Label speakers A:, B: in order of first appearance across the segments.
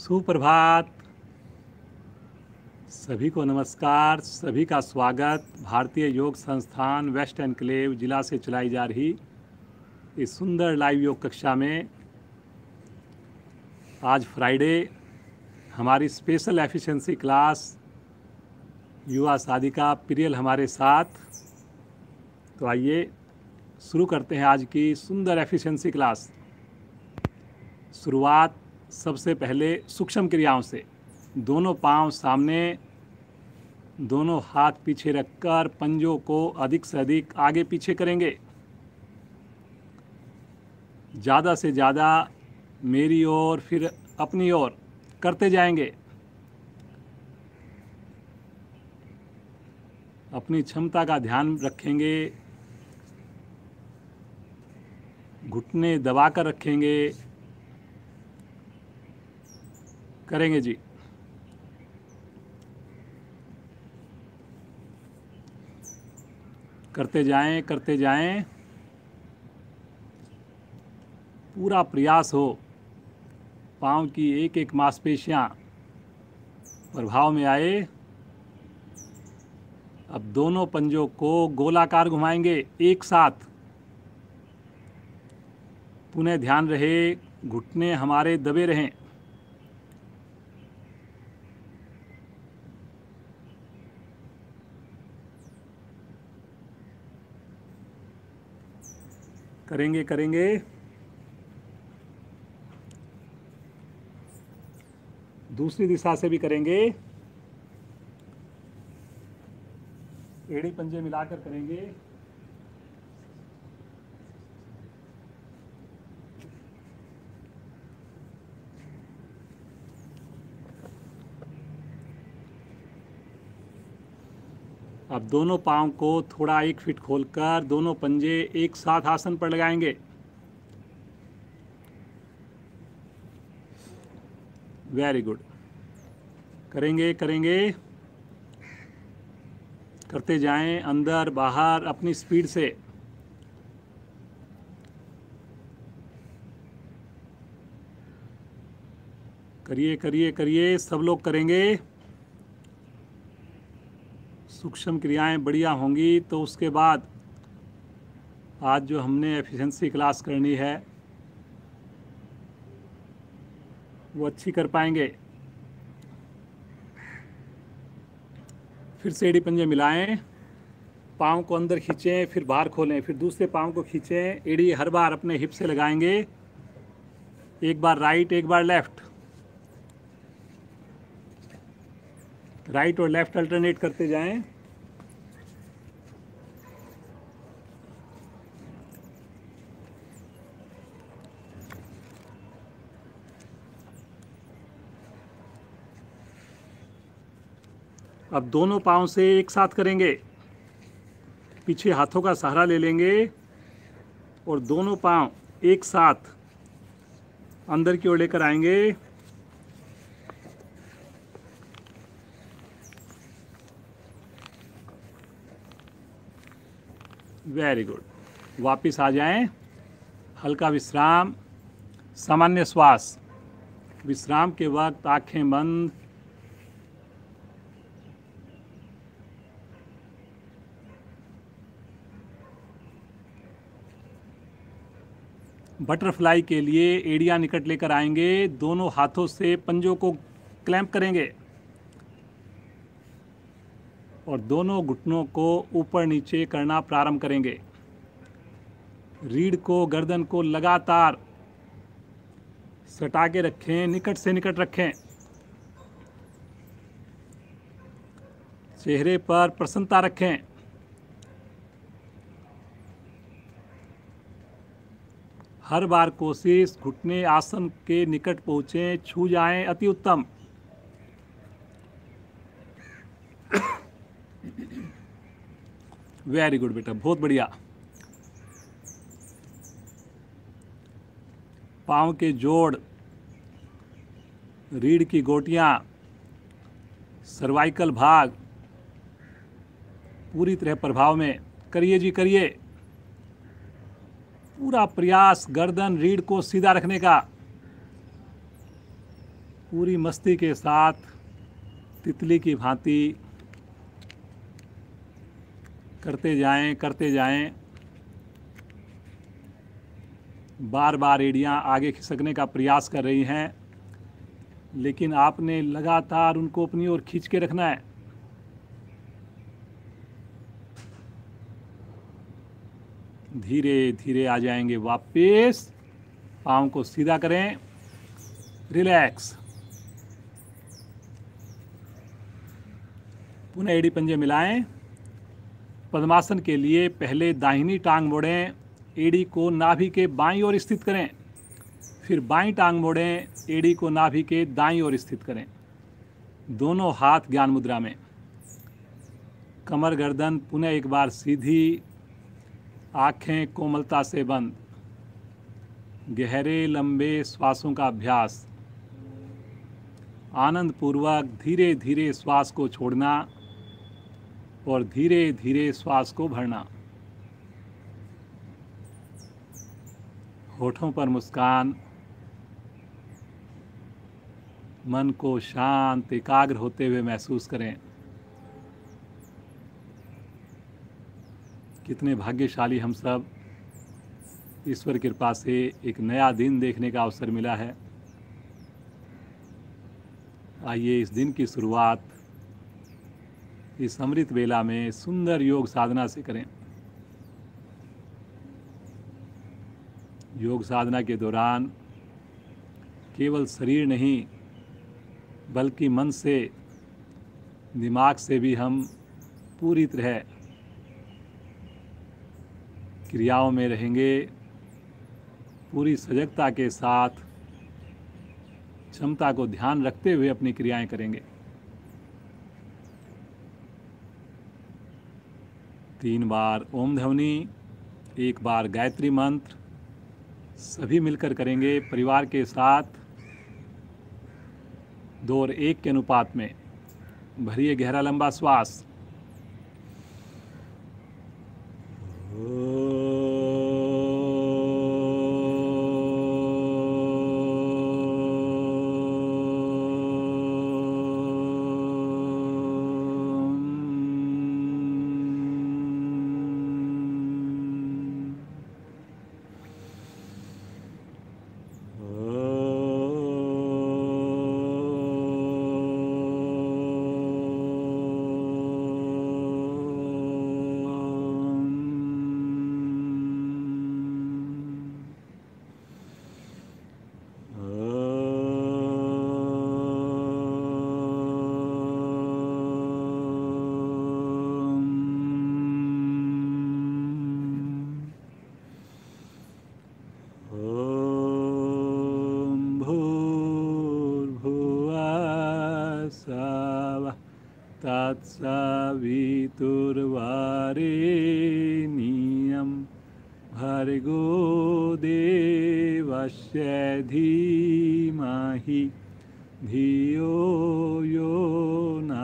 A: सुप्रभात सभी को नमस्कार सभी का स्वागत भारतीय योग संस्थान वेस्ट एनक्लेव जिला से चलाई जा रही इस सुंदर लाइव योग कक्षा में आज फ्राइडे हमारी स्पेशल एफिशिएंसी क्लास युवा साधिका प्रियल हमारे साथ तो आइए शुरू करते हैं आज की सुंदर एफिशिएंसी क्लास शुरुआत सबसे पहले सूक्ष्म क्रियाओं से दोनों पांव सामने दोनों हाथ पीछे रखकर पंजों को अधिक से अधिक आगे पीछे करेंगे ज़्यादा से ज़्यादा मेरी ओर फिर अपनी ओर करते जाएंगे अपनी क्षमता का ध्यान रखेंगे घुटने दबाकर रखेंगे करेंगे जी करते जाएं करते जाएं पूरा प्रयास हो पांव की एक एक मांसपेशियां प्रभाव में आए अब दोनों पंजों को गोलाकार घुमाएंगे एक साथ पुनः ध्यान रहे घुटने हमारे दबे रहें करेंगे करेंगे दूसरी दिशा से भी करेंगे एड़ी पंजे मिलाकर करेंगे अब दोनों पाँव को थोड़ा एक फिट खोलकर दोनों पंजे एक साथ आसन पर लगाएंगे वेरी गुड करेंगे करेंगे करते जाएं अंदर बाहर अपनी स्पीड से करिए करिए करिए सब लोग करेंगे सूक्ष्म क्रियाएं बढ़िया होंगी तो उसके बाद आज जो हमने एफिशिएंसी क्लास करनी है वो अच्छी कर पाएंगे फिर से एड़ी पंजे मिलाएं पाँव को अंदर खींचें फिर बाहर खोलें फिर दूसरे पाँव को खींचें एड़ी हर बार अपने हिप से लगाएंगे एक बार राइट एक बार लेफ्ट राइट और लेफ्ट अल्टरनेट करते जाएं अब दोनों पाँव से एक साथ करेंगे पीछे हाथों का सहारा ले लेंगे और दोनों पाँव एक साथ अंदर की ओर लेकर आएंगे वेरी गुड वापस आ जाएं हल्का विश्राम सामान्य श्वास विश्राम के वक्त आंखें बंद बटरफ्लाई के लिए एड़िया निकट लेकर आएंगे दोनों हाथों से पंजों को क्लैंप करेंगे और दोनों घुटनों को ऊपर नीचे करना प्रारंभ करेंगे रीढ़ को गर्दन को लगातार सटा के रखें निकट से निकट रखें चेहरे पर प्रसन्नता रखें हर बार कोशिश घुटने आसन के निकट पहुँचें छू जाएं अति उत्तम वेरी गुड बेटा बहुत बढ़िया पाँव के जोड़ रीढ़ की गोटियाँ सर्वाइकल भाग पूरी तरह प्रभाव में करिए जी करिए पूरा प्रयास गर्दन रीढ़ को सीधा रखने का पूरी मस्ती के साथ तितली की भांति करते जाएं करते जाएं बार बार एड़ियाँ आगे खिसकने का प्रयास कर रही हैं लेकिन आपने लगातार उनको अपनी ओर खींच के रखना है धीरे धीरे आ जाएंगे वापस पाँव को सीधा करें रिलैक्स पुनः एड़ी पंजे मिलाएं पद्मासन के लिए पहले दाहिनी टांग मोड़ें एड़ी को नाभि के बाईं ओर स्थित करें फिर बाईं टांग मोड़ें एड़ी को नाभि के दाईं ओर स्थित करें दोनों हाथ ज्ञान मुद्रा में कमर गर्दन पुनः एक बार सीधी आँखें कोमलता से बंद गहरे लंबे श्वासों का अभ्यास आनंद पूर्वक धीरे धीरे श्वास को छोड़ना और धीरे धीरे श्वास को भरना होठों पर मुस्कान मन को शांत एकाग्र होते हुए महसूस करें कितने भाग्यशाली हम सब ईश्वर कृपा से एक नया दिन देखने का अवसर मिला है आइए इस दिन की शुरुआत इस अमृत वेला में सुंदर योग साधना से करें योग साधना के दौरान केवल शरीर नहीं बल्कि मन से दिमाग से भी हम पूरी तरह क्रियाओं में रहेंगे पूरी सजगता के साथ क्षमता को ध्यान रखते हुए अपनी क्रियाएं करेंगे तीन बार ओम ध्वनि एक बार गायत्री मंत्र सभी मिलकर करेंगे परिवार के साथ दो और एक के अनुपात में भरिए गहरा लंबा श्वास ओ... सावितुर्वारेणीयं भर्गो देवस्य धीमहि धियो यो न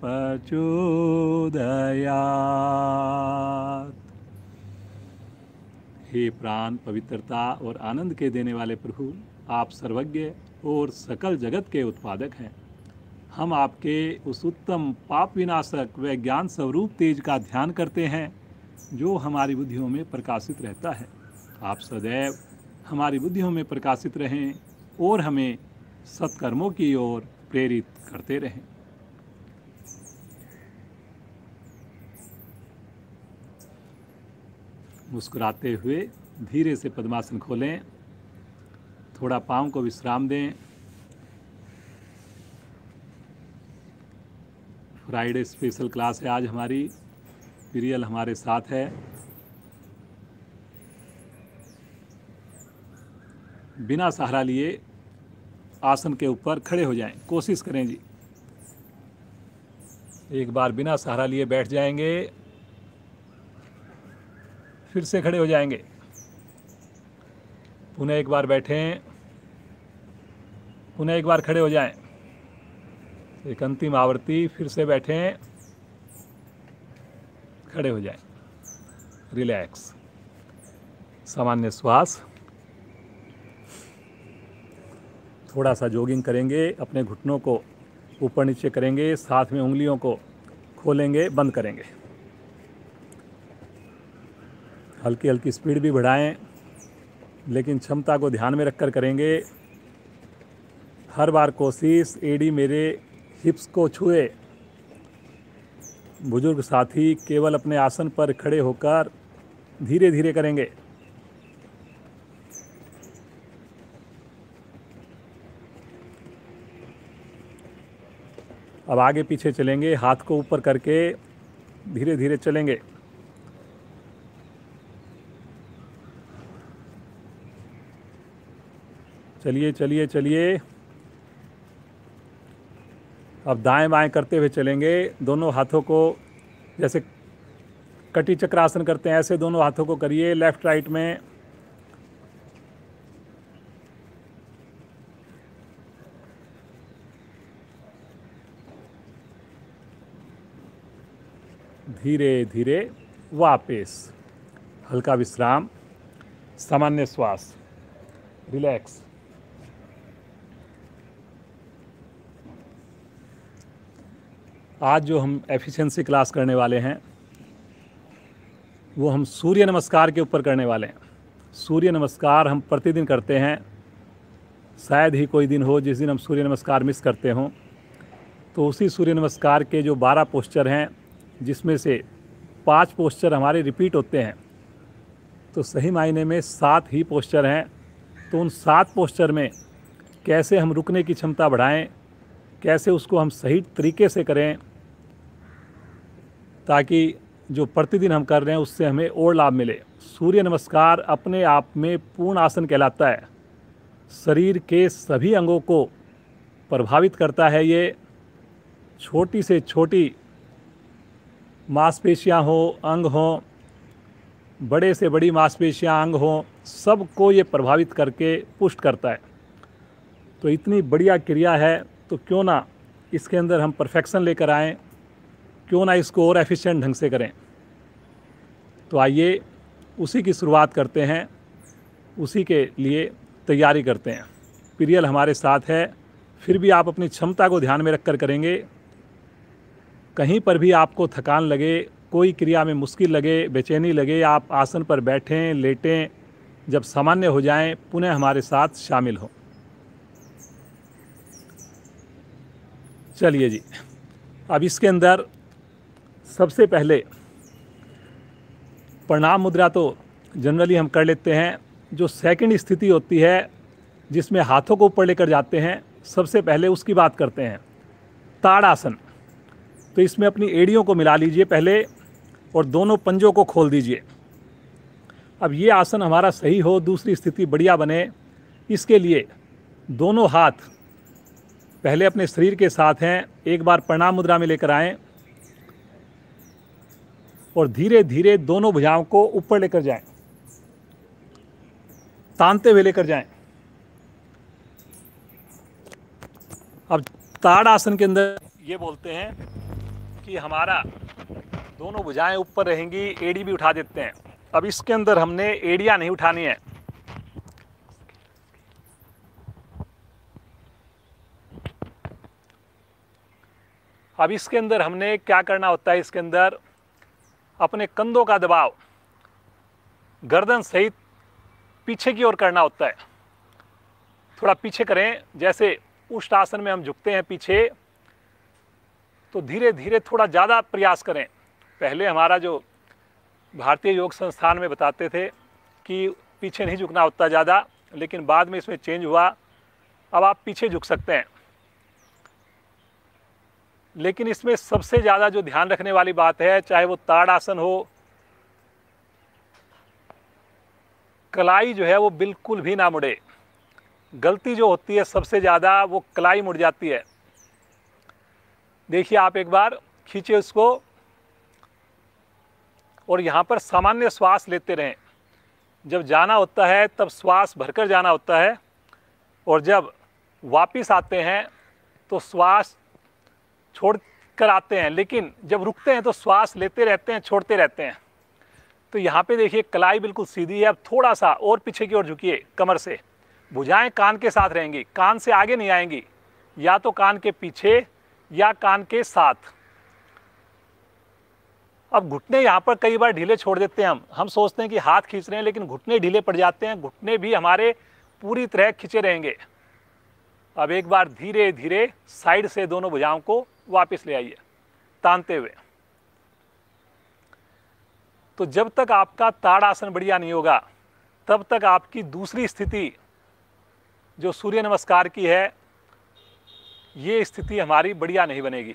A: प्रचोदयात् हे प्राण पवित्रता और आनंद के देने वाले प्रभु आप सर्वज्ञ और सकल जगत के उत्पादक हैं हम आपके उस उत्तम पाप विनाशक व ज्ञान स्वरूप तेज का ध्यान करते हैं जो हमारी बुद्धियों में प्रकाशित रहता है आप सदैव हमारी बुद्धियों में प्रकाशित रहें और हमें सत्कर्मों की ओर प्रेरित करते रहें मुस्कुराते हुए धीरे से पद्मासन खोलें थोड़ा पाँव को विश्राम दें फ्राइडे स्पेशल क्लास है आज हमारी प्रियल हमारे साथ है बिना सहारा लिए आसन के ऊपर खड़े हो जाएं कोशिश करें जी एक बार बिना सहारा लिए बैठ जाएंगे फिर से खड़े हो जाएंगे पुनः एक बार बैठें पुनः एक बार खड़े हो जाएं एक अंतिम आवृत्ति फिर से बैठें खड़े हो जाएं रिलैक्स सामान्य श्वास थोड़ा सा जोगिंग करेंगे अपने घुटनों को ऊपर नीचे करेंगे साथ में उंगलियों को खोलेंगे बंद करेंगे हल्की हल्की स्पीड भी बढ़ाएं लेकिन क्षमता को ध्यान में रखकर करेंगे हर बार कोशिश एडी मेरे हिप्स को छुए बुजुर्ग साथी केवल अपने आसन पर खड़े होकर धीरे धीरे करेंगे अब आगे पीछे चलेंगे हाथ को ऊपर करके धीरे धीरे चलेंगे चलिए चलिए चलिए अब दाएं बाएं करते हुए चलेंगे दोनों हाथों को जैसे कटी चक्रासन करते हैं ऐसे दोनों हाथों को करिए लेफ्ट राइट में धीरे धीरे वापस हल्का विश्राम सामान्य श्वास रिलैक्स आज जो हम एफिशिएंसी क्लास करने वाले हैं वो हम सूर्य नमस्कार के ऊपर करने वाले हैं सूर्य नमस्कार हम प्रतिदिन करते हैं शायद ही कोई दिन हो जिस दिन हम सूर्य नमस्कार मिस करते हों तो उसी सूर्य नमस्कार के जो बारह पोस्चर हैं जिसमें से पांच पोस्चर हमारे रिपीट होते हैं तो सही मायने में सात ही पोस्चर हैं तो उन सात पोस्चर में कैसे हम रुकने की क्षमता बढ़ाएं कैसे उसको हम सही तरीके से करें ताकि जो प्रतिदिन हम कर रहे हैं उससे हमें और लाभ मिले सूर्य नमस्कार अपने आप में पूर्ण आसन कहलाता है शरीर के सभी अंगों को प्रभावित करता है ये छोटी से छोटी मांसपेशियाँ हों अंग हों बड़े से बड़ी मांसपेशियाँ अंग हों सबको ये प्रभावित करके पुष्ट करता है तो इतनी बढ़िया क्रिया है तो क्यों ना इसके अंदर हम परफेक्शन लेकर आएँ क्यों ना इसको और एफिशिएंट ढंग से करें तो आइए उसी की शुरुआत करते हैं उसी के लिए तैयारी करते हैं पीरियल हमारे साथ है फिर भी आप अपनी क्षमता को ध्यान में रखकर करेंगे कहीं पर भी आपको थकान लगे कोई क्रिया में मुश्किल लगे बेचैनी लगे आप आसन पर बैठें लेटें जब सामान्य हो जाएं पुनः हमारे साथ शामिल हों चलिए जी अब इसके अंदर सबसे पहले प्रणाम मुद्रा तो जनरली हम कर लेते हैं जो सेकंड स्थिति होती है जिसमें हाथों को ऊपर लेकर जाते हैं सबसे पहले उसकी बात करते हैं ताड़ासन तो इसमें अपनी एड़ियों को मिला लीजिए पहले और दोनों पंजों को खोल दीजिए अब ये आसन हमारा सही हो दूसरी स्थिति बढ़िया बने इसके लिए दोनों हाथ पहले अपने शरीर के साथ हैं एक बार प्रणाम मुद्रा में लेकर आएं और धीरे धीरे दोनों भुजाओं को ऊपर लेकर जाएं तानते हुए लेकर जाएं अब ताड़ आसन के अंदर ये बोलते हैं कि हमारा दोनों भुजाएं ऊपर रहेंगी एड़ी भी उठा देते हैं अब इसके अंदर हमने एड़िया नहीं उठानी है अब इसके अंदर हमने क्या करना होता है इसके अंदर अपने कंधों का दबाव गर्दन सहित पीछे की ओर करना होता है थोड़ा पीछे करें जैसे उष्ट आसन में हम झुकते हैं पीछे तो धीरे धीरे थोड़ा ज़्यादा प्रयास करें पहले हमारा जो भारतीय योग संस्थान में बताते थे कि पीछे नहीं झुकना होता ज़्यादा लेकिन बाद में इसमें चेंज हुआ अब आप पीछे झुक सकते हैं लेकिन इसमें सबसे ज़्यादा जो ध्यान रखने वाली बात है चाहे वो ताड़ आसन हो कलाई जो है वो बिल्कुल भी ना मुड़े गलती जो होती है सबसे ज़्यादा वो कलाई मुड़ जाती है देखिए आप एक बार खींचे उसको और यहाँ पर सामान्य श्वास लेते रहें जब जाना होता है तब श्वास भरकर जाना होता है और जब वापस आते हैं तो श्वास छोड़ कर आते हैं लेकिन जब रुकते हैं तो श्वास लेते रहते हैं छोड़ते रहते हैं तो यहाँ पे देखिए कलाई बिल्कुल सीधी है अब थोड़ा सा और पीछे की ओर झुकिए कमर से भुजाएं कान के साथ रहेंगी कान से आगे नहीं आएंगी या तो कान के पीछे या कान के साथ अब घुटने यहाँ पर कई बार ढीले छोड़ देते हैं हम हम सोचते हैं कि हाथ खींच रहे हैं लेकिन घुटने ढीले पड़ जाते हैं घुटने भी हमारे पूरी तरह खींचे रहेंगे अब एक बार धीरे धीरे साइड से दोनों भुजाओं को वापस ले आइए तानते हुए तो जब तक आपका ताड़ासन बढ़िया नहीं होगा तब तक आपकी दूसरी स्थिति जो सूर्य नमस्कार की है ये स्थिति हमारी बढ़िया नहीं बनेगी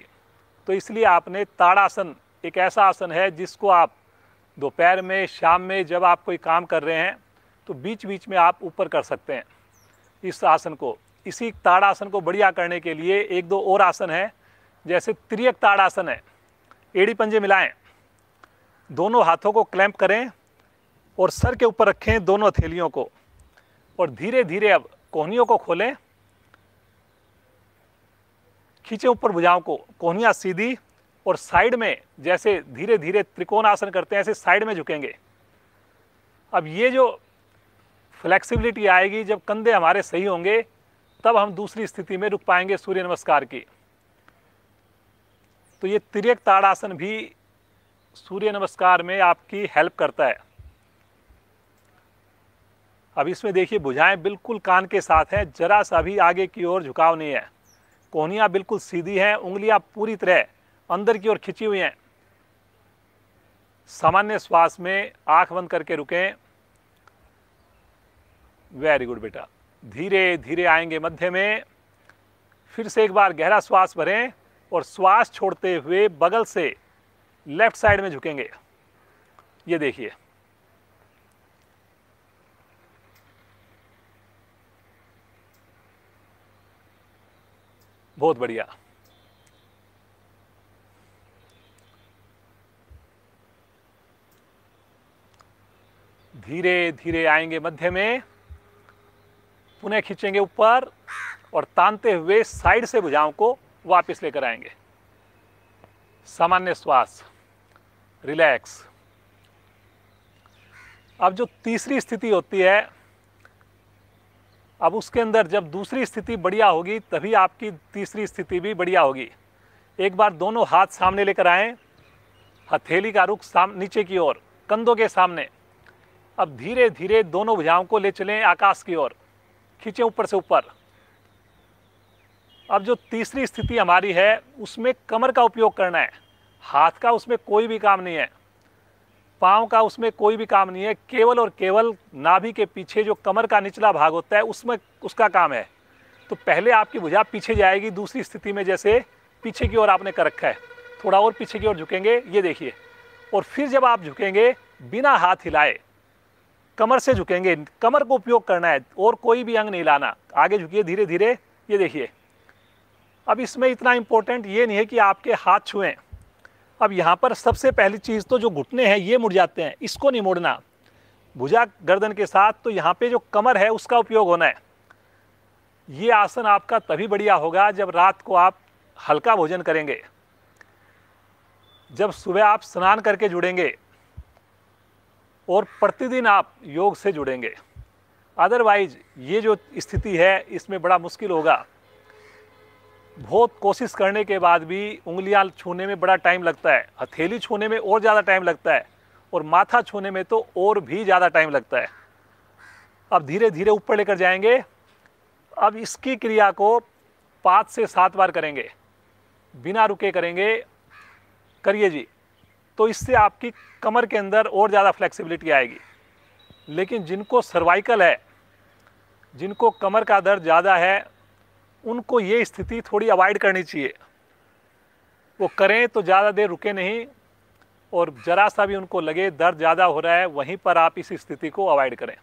A: तो इसलिए आपने ताड़ासन एक ऐसा आसन है जिसको आप दोपहर में शाम में जब आप कोई काम कर रहे हैं तो बीच बीच में आप ऊपर कर सकते हैं इस आसन को इसी ताड़ासन को बढ़िया करने के लिए एक दो और आसन है जैसे त्रियक ताड़ासन है एड़ी पंजे मिलाएं दोनों हाथों को क्लैंप करें और सर के ऊपर रखें दोनों हथेलियों को और धीरे धीरे अब कोहनियों को खोलें खींचे ऊपर भुजाओं को कोहनियाँ सीधी और साइड में जैसे धीरे धीरे त्रिकोण आसन करते हैं ऐसे साइड में झुकेंगे अब ये जो फ्लेक्सिबिलिटी आएगी जब कंधे हमारे सही होंगे तब हम दूसरी स्थिति में रुक पाएंगे सूर्य नमस्कार की तो ये तिरक ताड़ासन भी सूर्य नमस्कार में आपकी हेल्प करता है अब इसमें देखिए भुजाएं बिल्कुल कान के साथ हैं जरा सा भी आगे की ओर झुकाव नहीं है कोहनियाँ बिल्कुल सीधी हैं उंगलियां पूरी तरह अंदर की ओर खिंची हुई हैं सामान्य श्वास में आंख बंद करके रुकें वेरी गुड बेटा धीरे धीरे आएंगे मध्य में फिर से एक बार गहरा श्वास भरें और श्वास छोड़ते हुए बगल से लेफ्ट साइड में झुकेंगे ये देखिए बहुत बढ़िया धीरे धीरे आएंगे मध्य में पुनः खींचेंगे ऊपर और तानते हुए साइड से भुजाओं को वापस लेकर आएंगे सामान्य श्वास रिलैक्स अब जो तीसरी स्थिति होती है अब उसके अंदर जब दूसरी स्थिति बढ़िया होगी तभी आपकी तीसरी स्थिति भी बढ़िया होगी एक बार दोनों हाथ सामने लेकर आएं हथेली का रुख साम नीचे की ओर कंधों के सामने अब धीरे धीरे दोनों भुजाओं को ले चलें आकाश की ओर खींचे ऊपर से ऊपर अब जो तीसरी स्थिति हमारी है उसमें कमर का उपयोग करना है हाथ का उसमें कोई भी काम नहीं है पाँव का उसमें कोई भी काम नहीं है केवल और केवल नाभि के पीछे जो कमर का निचला भाग होता है उसमें उसका काम है तो पहले आपकी भुजा पीछे जाएगी दूसरी स्थिति में जैसे पीछे की ओर आपने कर रखा है थोड़ा और पीछे की ओर झुकेंगे ये देखिए और फिर जब आप झुकेंगे बिना हाथ हिलाए कमर से झुकेंगे कमर को उपयोग करना है और कोई भी अंग नहीं लाना आगे झुकिए धीरे धीरे ये देखिए अब इसमें इतना इम्पोर्टेंट ये नहीं है कि आपके हाथ छुएं अब यहाँ पर सबसे पहली चीज़ तो जो घुटने हैं ये मुड़ जाते हैं इसको नहीं मुड़ना भुजा गर्दन के साथ तो यहाँ पे जो कमर है उसका उपयोग होना है ये आसन आपका तभी बढ़िया होगा जब रात को आप हल्का भोजन करेंगे जब सुबह आप स्नान करके जुड़ेंगे और प्रतिदिन आप योग से जुड़ेंगे अदरवाइज ये जो स्थिति है इसमें बड़ा मुश्किल होगा बहुत कोशिश करने के बाद भी उंगलियां छूने में बड़ा टाइम लगता है हथेली छूने में और ज़्यादा टाइम लगता है और माथा छूने में तो और भी ज़्यादा टाइम लगता है अब धीरे धीरे ऊपर लेकर जाएंगे अब इसकी क्रिया को पाँच से सात बार करेंगे बिना रुके करेंगे करिए जी तो इससे आपकी कमर के अंदर और ज़्यादा फ्लेक्सिबिलिटी आएगी लेकिन जिनको सर्वाइकल है जिनको कमर का दर्द ज़्यादा है उनको ये स्थिति थोड़ी अवॉइड करनी चाहिए वो करें तो ज़्यादा देर रुके नहीं और ज़रा सा भी उनको लगे दर्द ज़्यादा हो रहा है वहीं पर आप इस स्थिति को अवॉइड करें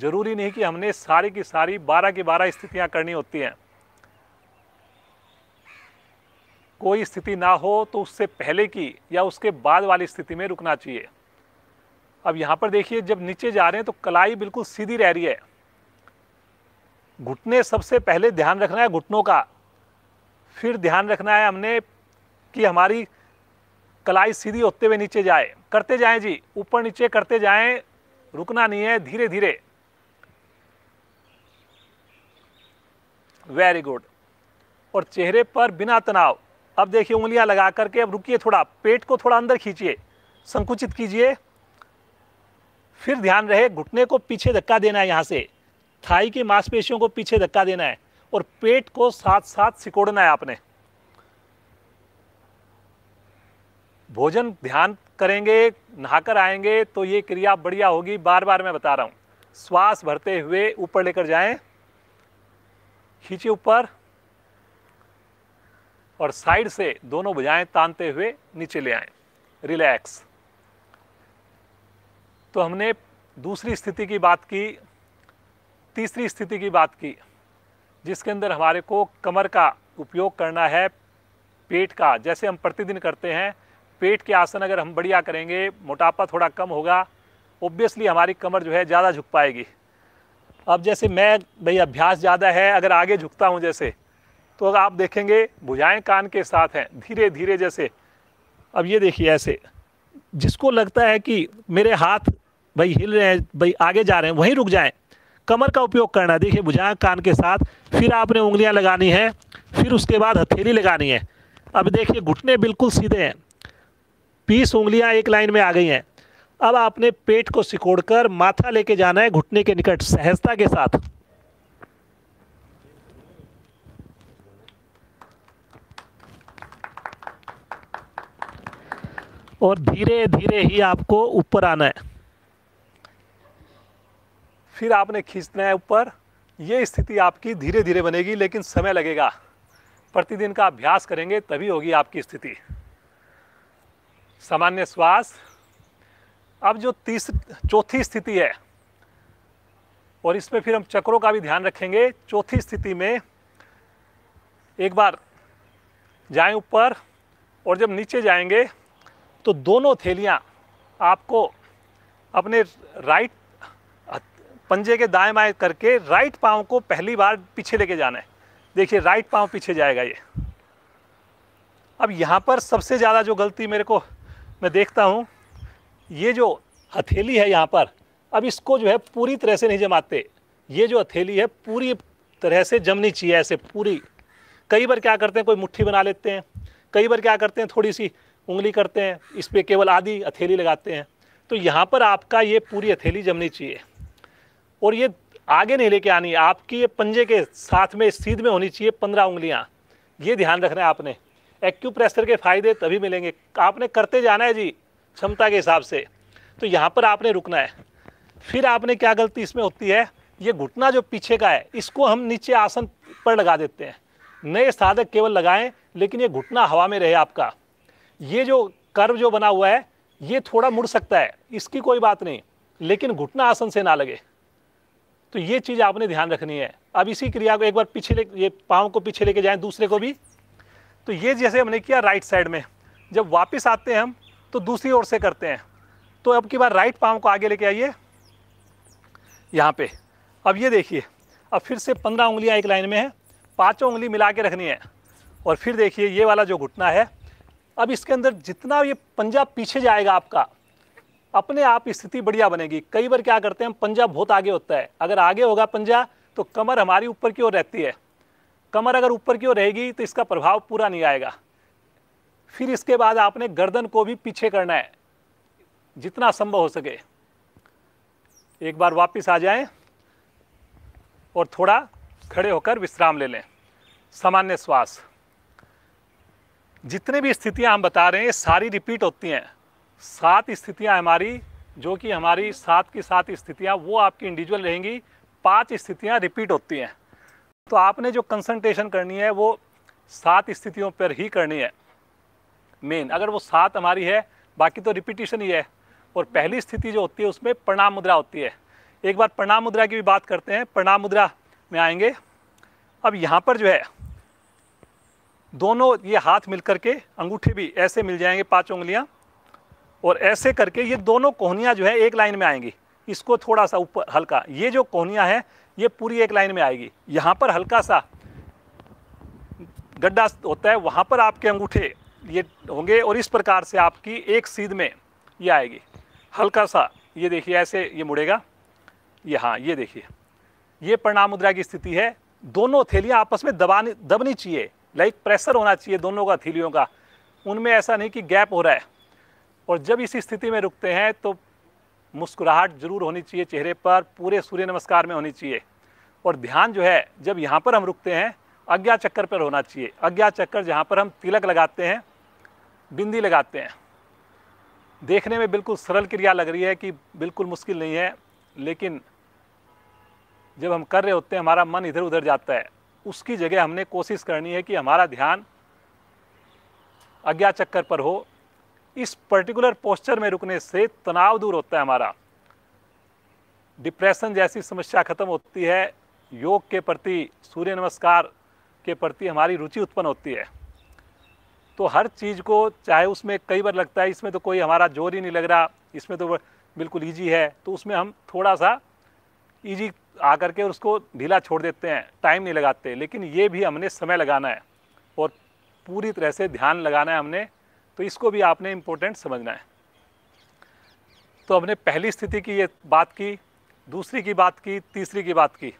A: ज़रूरी नहीं कि हमने सारी की सारी बारह की बारह स्थितियाँ करनी होती हैं कोई स्थिति ना हो तो उससे पहले की या उसके बाद वाली स्थिति में रुकना चाहिए अब यहाँ पर देखिए जब नीचे जा रहे हैं तो कलाई बिल्कुल सीधी रह रही है घुटने सबसे पहले ध्यान रखना है घुटनों का फिर ध्यान रखना है हमने कि हमारी कलाई सीधी होते हुए नीचे जाए करते जाएं जी ऊपर नीचे करते जाएं रुकना नहीं है धीरे धीरे वेरी गुड और चेहरे पर बिना तनाव अब देखिए उंगलियां लगा करके अब रुकिए थोड़ा पेट को थोड़ा अंदर खींचिए संकुचित कीजिए फिर ध्यान रहे घुटने को पीछे धक्का देना है यहाँ से थाई की मांसपेशियों को पीछे धक्का देना है और पेट को साथ साथ सिकोड़ना है आपने भोजन ध्यान करेंगे नहाकर आएंगे तो ये क्रिया बढ़िया होगी बार बार मैं बता रहा हूँ श्वास भरते हुए ऊपर लेकर जाएं खींचे ऊपर और साइड से दोनों भुजाएं तानते हुए नीचे ले आए रिलैक्स तो हमने दूसरी स्थिति की बात की तीसरी स्थिति की बात की जिसके अंदर हमारे को कमर का उपयोग करना है पेट का जैसे हम प्रतिदिन करते हैं पेट के आसन अगर हम बढ़िया करेंगे मोटापा थोड़ा कम होगा ओब्वियसली हमारी कमर जो है ज़्यादा झुक पाएगी अब जैसे मैं भाई अभ्यास ज़्यादा है अगर आगे झुकता हूँ जैसे तो अगर आप देखेंगे भुजाएं कान के साथ हैं धीरे धीरे जैसे अब ये देखिए ऐसे जिसको लगता है कि मेरे हाथ भाई हिल रहे हैं भाई आगे जा रहे हैं वहीं रुक जाएं कमर का उपयोग करना है देखिए भुजाएं कान के साथ फिर आपने उंगलियां लगानी है फिर उसके बाद हथेली लगानी है अब देखिए घुटने बिल्कुल सीधे हैं पीस उंगलियाँ एक लाइन में आ गई हैं अब आपने पेट को सिकोड़ माथा लेके जाना है घुटने के निकट सहजता के साथ और धीरे धीरे ही आपको ऊपर आना है फिर आपने खींचना है ऊपर ये स्थिति आपकी धीरे धीरे बनेगी लेकिन समय लगेगा प्रतिदिन का अभ्यास करेंगे तभी होगी आपकी स्थिति सामान्य श्वास अब जो तीसरी चौथी स्थिति है और इसमें फिर हम चक्रों का भी ध्यान रखेंगे चौथी स्थिति में एक बार जाएं ऊपर और जब नीचे जाएंगे तो दोनों थैलियाँ आपको अपने राइट पंजे के दाएं बाएं करके राइट पाँव को पहली बार पीछे लेके जाना है देखिए राइट पाँव पीछे जाएगा ये अब यहाँ पर सबसे ज़्यादा जो गलती मेरे को मैं देखता हूँ ये जो हथेली है यहाँ पर अब इसको जो है पूरी तरह से नहीं जमाते ये जो हथेली है पूरी तरह से जमनी चाहिए ऐसे पूरी कई बार क्या करते हैं कोई मुट्ठी बना लेते हैं कई बार क्या करते हैं थोड़ी सी उंगली करते हैं इस पर केवल आधी हथेली लगाते हैं तो यहाँ पर आपका ये पूरी हथेली जमनी चाहिए और ये आगे नहीं लेके आनी आपकी ये पंजे के साथ में सीध में होनी चाहिए पंद्रह उंगलियाँ ये ध्यान रखना है आपने एक्यूप्रेशर के फायदे तभी मिलेंगे आपने करते जाना है जी क्षमता के हिसाब से तो यहाँ पर आपने रुकना है फिर आपने क्या गलती इसमें होती है ये घुटना जो पीछे का है इसको हम नीचे आसन पर लगा देते हैं नए साधक केवल लगाएं लेकिन ये घुटना हवा में रहे आपका ये जो कर्व जो बना हुआ है ये थोड़ा मुड़ सकता है इसकी कोई बात नहीं लेकिन घुटना आसन से ना लगे तो ये चीज़ आपने ध्यान रखनी है अब इसी क्रिया को एक बार पीछे ले ये पाँव को पीछे लेके जाएं दूसरे को भी तो ये जैसे हमने किया राइट साइड में जब वापस आते हैं हम तो दूसरी ओर से करते हैं तो अब की बार राइट पाँव को आगे लेके आइए यहाँ पे अब ये देखिए अब फिर से पंद्रह उंगलियाँ एक लाइन में है पाँचों उंगली मिला के रखनी है और फिर देखिए ये वाला जो घुटना है अब इसके अंदर जितना ये पंजा पीछे जाएगा आपका अपने आप स्थिति बढ़िया बनेगी कई बार क्या करते हैं पंजा बहुत आगे होता है अगर आगे होगा पंजा तो कमर हमारी ऊपर की ओर रहती है कमर अगर ऊपर की ओर रहेगी तो इसका प्रभाव पूरा नहीं आएगा फिर इसके बाद आपने गर्दन को भी पीछे करना है जितना संभव हो सके एक बार वापस आ जाएं और थोड़ा खड़े होकर विश्राम ले लें सामान्य श्वास जितने भी स्थितियाँ हम बता रहे हैं सारी रिपीट होती हैं सात स्थितियाँ हमारी जो कि हमारी सात की सात स्थितियाँ वो आपकी इंडिविजुअल रहेंगी पांच स्थितियाँ रिपीट होती हैं तो आपने जो कंसंट्रेशन करनी है वो सात स्थितियों पर ही करनी है मेन अगर वो सात हमारी है बाकी तो रिपीटिशन ही है और पहली स्थिति जो होती है उसमें प्रणाम मुद्रा होती है एक बार प्रणाम मुद्रा की भी बात करते हैं प्रणाम मुद्रा में आएंगे अब यहाँ पर जो है दोनों ये हाथ मिल करके अंगूठे भी ऐसे मिल जाएंगे पाँच उंगलियाँ और ऐसे करके ये दोनों कोहनियाँ जो है एक लाइन में आएंगी इसको थोड़ा सा ऊपर हल्का ये जो कोहनियाँ हैं ये पूरी एक लाइन में आएगी यहाँ पर हल्का सा गड्ढा होता है वहाँ पर आपके अंगूठे ये होंगे और इस प्रकार से आपकी एक सीध में ये आएगी हल्का सा ये देखिए ऐसे ये मुड़ेगा ये हाँ ये देखिए ये प्रणाम मुद्रा की स्थिति है दोनों थैलियाँ आपस में दबानी दबनी चाहिए लाइक प्रेशर होना चाहिए दोनों का थीलियों का उनमें ऐसा नहीं कि गैप हो रहा है और जब इसी स्थिति में रुकते हैं तो मुस्कुराहट जरूर होनी चाहिए चेहरे पर पूरे सूर्य नमस्कार में होनी चाहिए और ध्यान जो है जब यहाँ पर हम रुकते हैं अज्ञा चक्कर पर होना चाहिए अज्ञा चक्कर जहाँ पर हम तिलक लगाते हैं बिंदी लगाते हैं देखने में बिल्कुल सरल क्रिया लग रही है कि बिल्कुल मुश्किल नहीं है लेकिन जब हम कर रहे होते हैं हमारा मन इधर उधर जाता है उसकी जगह हमने कोशिश करनी है कि हमारा ध्यान अज्ञा चक्कर पर हो इस पर्टिकुलर पोस्चर में रुकने से तनाव दूर होता है हमारा डिप्रेशन जैसी समस्या खत्म होती है योग के प्रति सूर्य नमस्कार के प्रति हमारी रुचि उत्पन्न होती है तो हर चीज़ को चाहे उसमें कई बार लगता है इसमें तो कोई हमारा जोर ही नहीं लग रहा इसमें तो बिल्कुल ईजी है तो उसमें हम थोड़ा सा ईजी आ करके उसको ढीला छोड़ देते हैं टाइम नहीं लगाते लेकिन ये भी हमने समय लगाना है और पूरी तरह से ध्यान लगाना है हमने तो इसको भी आपने इम्पोर्टेंट समझना है तो हमने पहली स्थिति की ये बात की दूसरी की बात की तीसरी की बात की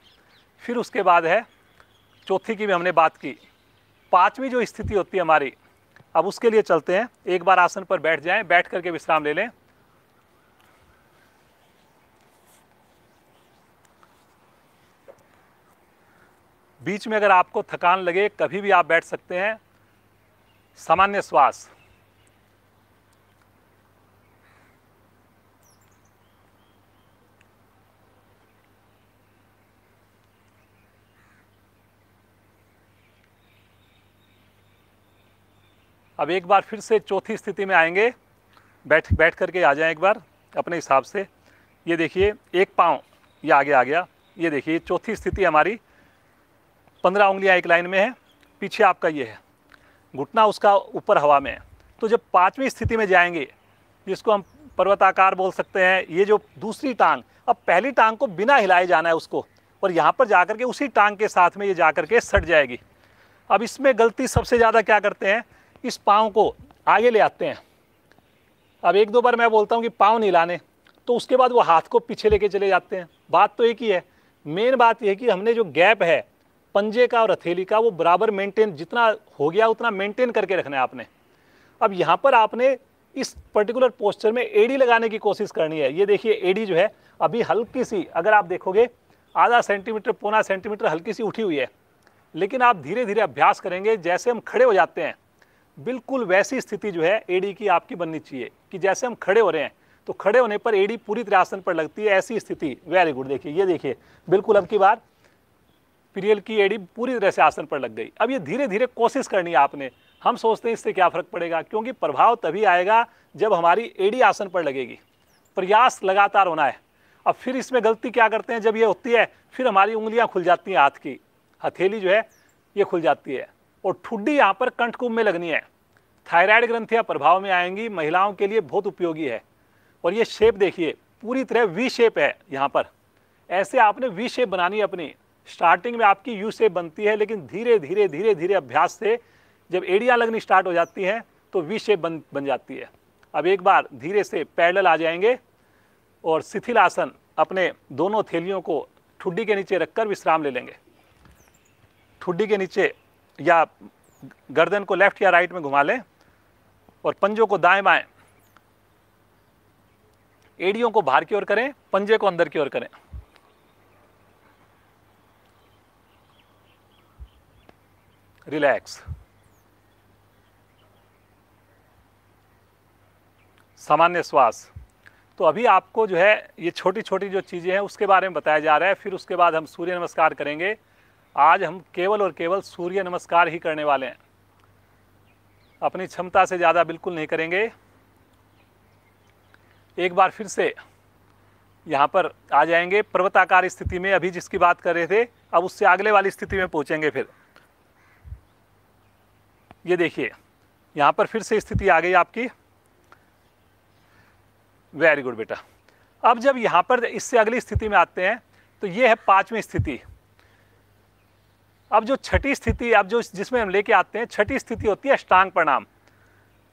A: फिर उसके बाद है चौथी की भी हमने बात की पांचवी जो स्थिति होती है हमारी अब उसके लिए चलते हैं एक बार आसन पर बैठ जाएं बैठ करके विश्राम ले लें बीच में अगर आपको थकान लगे कभी भी आप बैठ सकते हैं सामान्य श्वास अब एक बार फिर से चौथी स्थिति में आएंगे बैठ बैठ करके आ जाएं एक बार अपने हिसाब से ये देखिए एक पांव ये आगे आ गया ये देखिए चौथी स्थिति हमारी पंद्रह उंगलियाँ एक लाइन में है पीछे आपका ये है घुटना उसका ऊपर हवा में है तो जब पाँचवीं स्थिति में जाएंगे जिसको हम पर्वताकार बोल सकते हैं ये जो दूसरी टांग अब पहली टांग को बिना हिलाए जाना है उसको और यहाँ पर जाकर के उसी टांग के साथ में ये जा के सट जाएगी अब इसमें गलती सबसे ज़्यादा क्या करते हैं इस पाँव को आगे ले आते हैं अब एक दो बार मैं बोलता हूँ कि पाँव नहीं लाने तो उसके बाद वो हाथ को पीछे लेके चले जाते हैं बात तो एक ही है मेन बात यह है कि हमने जो गैप है पंजे का और हथेली का वो बराबर मेंटेन जितना हो गया उतना मेंटेन करके रखना है आपने अब यहाँ पर आपने इस पर्टिकुलर पोस्चर में एडी लगाने की कोशिश करनी है ये देखिए एडी जो है अभी हल्की सी अगर आप देखोगे आधा सेंटीमीटर पौना सेंटीमीटर हल्की सी उठी हुई है लेकिन आप धीरे धीरे अभ्यास करेंगे जैसे हम खड़े हो जाते हैं बिल्कुल वैसी स्थिति जो है एडी की आपकी बननी चाहिए कि जैसे हम खड़े हो रहे हैं तो खड़े होने पर एडी पूरी तरह आसन पर लगती है ऐसी स्थिति वेरी गुड देखिए ये देखिए बिल्कुल अब की बार पीरियल की एडी पूरी तरह से आसन पर लग गई अब ये धीरे धीरे कोशिश करनी है आपने हम सोचते हैं इससे क्या फ़र्क पड़ेगा क्योंकि प्रभाव तभी आएगा जब हमारी एडी आसन पर लगेगी प्रयास लगातार होना है अब फिर इसमें गलती क्या करते हैं जब ये होती है फिर हमारी उंगलियां खुल जाती हैं हाथ की हथेली जो है ये खुल जाती है और ठुड्डी यहाँ पर कंठकुंभ में लगनी है थायराइड ग्रंथियाँ प्रभाव में आएंगी महिलाओं के लिए बहुत उपयोगी है और ये शेप देखिए पूरी तरह वी शेप है यहाँ पर ऐसे आपने वी शेप बनानी है अपनी स्टार्टिंग में आपकी यू से बनती है लेकिन धीरे धीरे धीरे धीरे अभ्यास से जब एड़ियाँ लगनी स्टार्ट हो जाती हैं तो वी शेप बन बन जाती है अब एक बार धीरे से पैडल आ जाएंगे और शिथिल आसन अपने दोनों थैलियों को ठुड्डी के नीचे रखकर विश्राम ले लेंगे ठुड्डी के नीचे या गर्दन को लेफ्ट या राइट में घुमा लें और पंजों को दाएं बाएं एड़ियों को बाहर की ओर करें पंजे को अंदर की ओर करें relax. सामान्य श्वास तो अभी आपको जो है ये छोटी छोटी जो चीज़ें हैं उसके बारे में बताया जा रहा है फिर उसके बाद हम सूर्य नमस्कार करेंगे आज हम केवल और केवल सूर्य नमस्कार ही करने वाले हैं अपनी क्षमता से ज़्यादा बिल्कुल नहीं करेंगे एक बार फिर से यहाँ पर आ जाएंगे पर्वताकार स्थिति में अभी जिसकी बात कर रहे थे अब उससे अगले वाली स्थिति में पहुँचेंगे फिर ये देखिए यहाँ पर फिर से स्थिति आ गई आपकी वेरी गुड बेटा अब जब यहाँ पर इससे अगली स्थिति में आते हैं तो ये है पाँचवीं स्थिति अब जो छठी स्थिति अब जो जिसमें हम लेके आते हैं छठी स्थिति होती है अष्टांग प्रणाम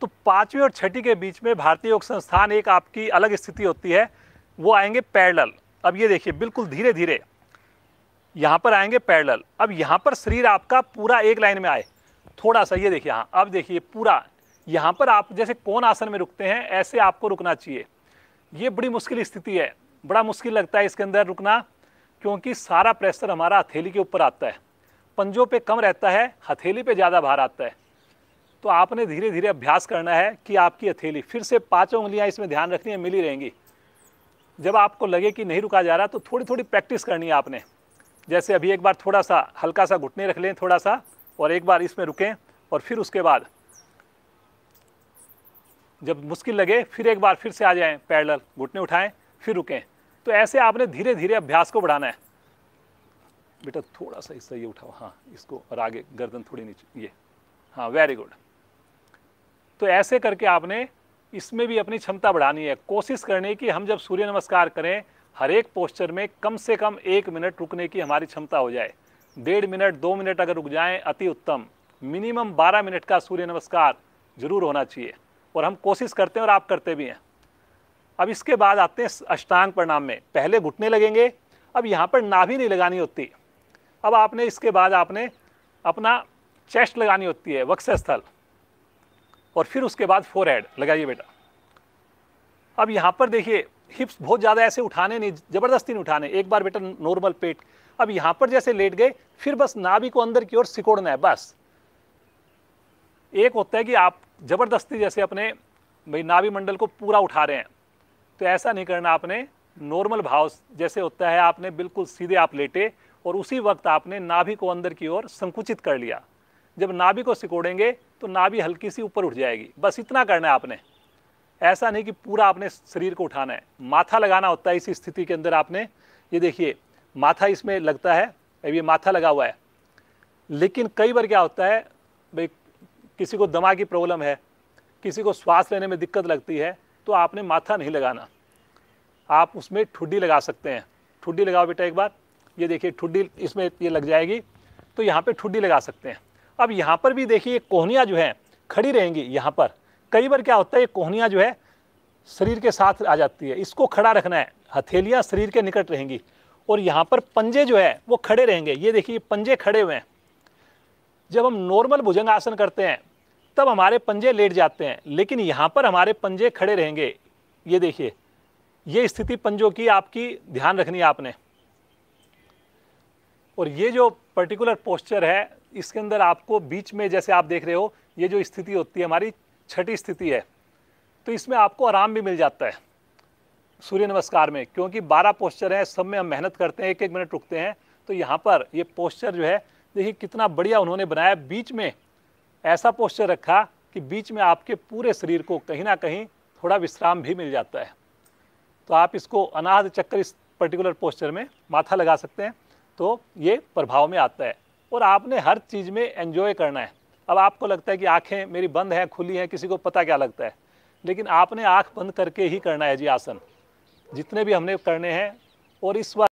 A: तो पाँचवीं और छठी के बीच में भारतीय योग संस्थान एक आपकी अलग स्थिति होती है वो आएंगे पैरल अब ये देखिए बिल्कुल धीरे धीरे यहाँ पर आएंगे पैरल अब यहाँ पर शरीर आपका पूरा एक लाइन में आए थोड़ा सा ये देखिए हाँ अब देखिए पूरा यहाँ पर आप जैसे कौन आसन में रुकते हैं ऐसे आपको रुकना चाहिए ये बड़ी मुश्किल स्थिति है बड़ा मुश्किल लगता है इसके अंदर रुकना क्योंकि सारा प्रेशर हमारा हथेली के ऊपर आता है पंजों पे कम रहता है हथेली पे ज़्यादा भार आता है तो आपने धीरे धीरे अभ्यास करना है कि आपकी हथेली फिर से पाँचों उंगलियाँ इसमें ध्यान रखनी है मिली रहेंगी जब आपको लगे कि नहीं रुका जा रहा तो थोड़ी थोड़ी प्रैक्टिस करनी है आपने जैसे अभी एक बार थोड़ा सा हल्का सा घुटने रख लें थोड़ा सा और एक बार इसमें रुकें और फिर उसके बाद जब मुश्किल लगे फिर एक बार फिर से आ जाएं पैडल घुटने उठाएं फिर रुकें तो ऐसे आपने धीरे धीरे अभ्यास को बढ़ाना है बेटा थोड़ा सा इससे ये उठाओ हाँ इसको और आगे गर्दन थोड़ी नीचे ये हाँ वेरी गुड तो ऐसे करके आपने इसमें भी अपनी क्षमता बढ़ानी है कोशिश करने की हम जब सूर्य नमस्कार करें हर एक पोस्चर में कम से कम एक मिनट रुकने की हमारी क्षमता हो जाए डेढ़ मिनट दो मिनट अगर रुक जाएं अति उत्तम मिनिमम 12 मिनट का सूर्य नमस्कार जरूर होना चाहिए और हम कोशिश करते हैं और आप करते भी हैं अब इसके बाद आते हैं अष्टांग प्रणाम में पहले घुटने लगेंगे अब यहाँ पर नाभि नहीं लगानी होती अब आपने इसके बाद आपने अपना चेस्ट लगानी होती है वक्षस्थल और फिर उसके बाद फोर लगाइए बेटा अब यहाँ पर देखिए हिप्स बहुत ज़्यादा ऐसे उठाने नहीं ज़बरदस्ती नहीं उठाने एक बार बेटा नॉर्मल पेट अब यहां पर जैसे लेट गए फिर बस नाभि को अंदर की ओर सिकोड़ना है बस एक होता है कि आप ज़बरदस्ती जैसे अपने भाई नाभि मंडल को पूरा उठा रहे हैं तो ऐसा नहीं करना आपने नॉर्मल भाव जैसे होता है आपने बिल्कुल सीधे आप लेटे और उसी वक्त आपने नाभि को अंदर की ओर संकुचित कर लिया जब नाभि को सिकोड़ेंगे तो नाभि हल्की सी ऊपर उठ जाएगी बस इतना करना है आपने ऐसा नहीं कि पूरा आपने शरीर को उठाना है माथा लगाना होता है इसी स्थिति के अंदर आपने ये देखिए माथा इसमें लगता है ये माथा लगा हुआ है लेकिन कई बार क्या होता है भाई किसी को दमा की प्रॉब्लम है किसी को श्वास लेने में दिक्कत लगती है तो आपने माथा नहीं लगाना आप उसमें ठुड्डी लगा सकते हैं ठुड्डी लगाओ बेटा एक बार ये देखिए ठुड्डी इसमें ये लग जाएगी तो यहाँ पे ठुड्डी लगा सकते हैं अब यहाँ पर भी देखिए कोहनियाँ जो हैं खड़ी रहेंगी यहाँ पर कई बार क्या होता है ये कोहनियाँ जो है शरीर के साथ आ जाती है इसको खड़ा रखना है हथेलियाँ शरीर के निकट रहेंगी और यहाँ पर पंजे जो है वो खड़े रहेंगे ये देखिए पंजे खड़े हुए हैं जब हम नॉर्मल भुजंग आसन करते हैं तब हमारे पंजे लेट जाते हैं लेकिन यहाँ पर हमारे पंजे खड़े रहेंगे ये देखिए ये स्थिति पंजों की आपकी ध्यान रखनी है आपने और ये जो पर्टिकुलर पोस्चर है इसके अंदर आपको बीच में जैसे आप देख रहे हो ये जो स्थिति होती है हमारी छठी स्थिति है तो इसमें आपको आराम भी मिल जाता है सूर्य नमस्कार में क्योंकि 12 पोस्चर हैं सब में हम मेहनत करते हैं एक एक मिनट रुकते हैं तो यहाँ पर ये पोस्चर जो है देखिए कितना बढ़िया उन्होंने बनाया बीच में ऐसा पोस्चर रखा कि बीच में आपके पूरे शरीर को कहीं ना कहीं थोड़ा विश्राम भी मिल जाता है तो आप इसको अनाज चक्कर इस पर्टिकुलर पोस्चर में माथा लगा सकते हैं तो ये प्रभाव में आता है और आपने हर चीज़ में एंजॉय करना है अब आपको लगता है कि आँखें मेरी बंद हैं खुली हैं किसी को पता क्या लगता है लेकिन आपने आँख बंद करके ही करना है जी आसन जितने भी हमने करने हैं और इस बार